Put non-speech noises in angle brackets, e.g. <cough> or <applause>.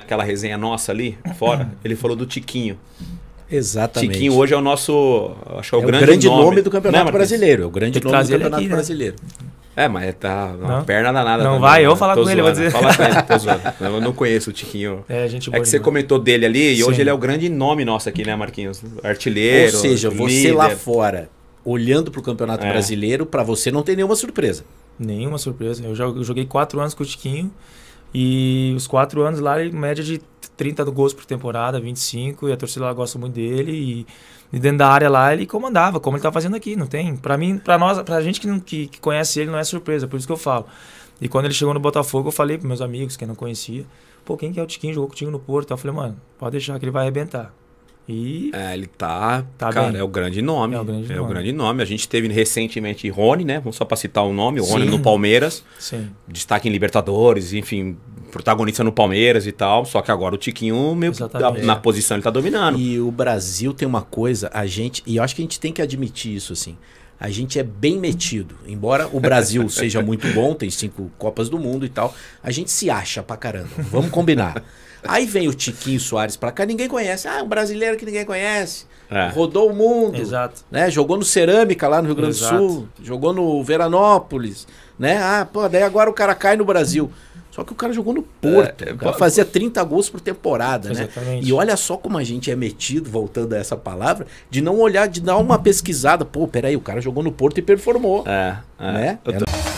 Aquela resenha nossa ali, fora, ele falou do Tiquinho. Exatamente. Tiquinho hoje é o nosso. Acho que é o, é grande, o grande nome. nome do Campeonato Brasileiro. É o grande nome do Campeonato aqui, né? Brasileiro. É, mas tá uma não. perna danada. Não vai, né? eu falar com ele, vou dizer. Fala com ele, tô <laughs> zoando. Eu não conheço o Tiquinho. É, gente É que você comentou dele ali e Sim. hoje ele é o grande nome nosso aqui, né, Marquinhos? Artilheiro. Ou seja, líder. você lá fora, olhando pro Campeonato é. Brasileiro, para você não tem nenhuma surpresa. Nenhuma surpresa. Eu joguei quatro anos com o Tiquinho. E os quatro anos lá, média de 30 gols por temporada, 25, e a torcida lá gosta muito dele. E, e dentro da área lá ele comandava, como ele tá fazendo aqui, não tem? Para mim, para nós, pra gente que, não, que, que, conhece ele, não é surpresa, por isso que eu falo. E quando ele chegou no Botafogo, eu falei pros meus amigos, que não conhecia, pô, quem que é o Tiquinho? Jogou com o no Porto. Eu falei, mano, pode deixar que ele vai arrebentar. E. É, ele tá. tá cara, bem. é o grande nome. É o grande, é nome. O grande nome. A gente teve recentemente Rony, né? Vamos só para citar o um nome, o Rony no Palmeiras. Sim. Destaque em Libertadores, enfim, protagonista no Palmeiras e tal. Só que agora o Tiquinho tá na posição ele tá dominando. E o Brasil tem uma coisa, a gente. E eu acho que a gente tem que admitir isso, assim a gente é bem metido. Embora o Brasil <laughs> seja muito bom, tem cinco Copas do Mundo e tal, a gente se acha pra caramba. Vamos combinar. Aí vem o Tiquinho Soares pra cá, ninguém conhece. Ah, um brasileiro que ninguém conhece. É. Rodou o mundo. Exato. Né? Jogou no Cerâmica lá no Rio Grande do Sul. Jogou no Veranópolis. Né? Ah, pô, daí agora o cara cai no Brasil. Só que o cara jogou no Porto. É, é, fazia 30 gols por temporada, né? exatamente. né? E olha só como a gente é metido, voltando a essa palavra, de não olhar, de dar uma pesquisada. Pô, peraí, o cara jogou no Porto e performou. É. é né? Tô...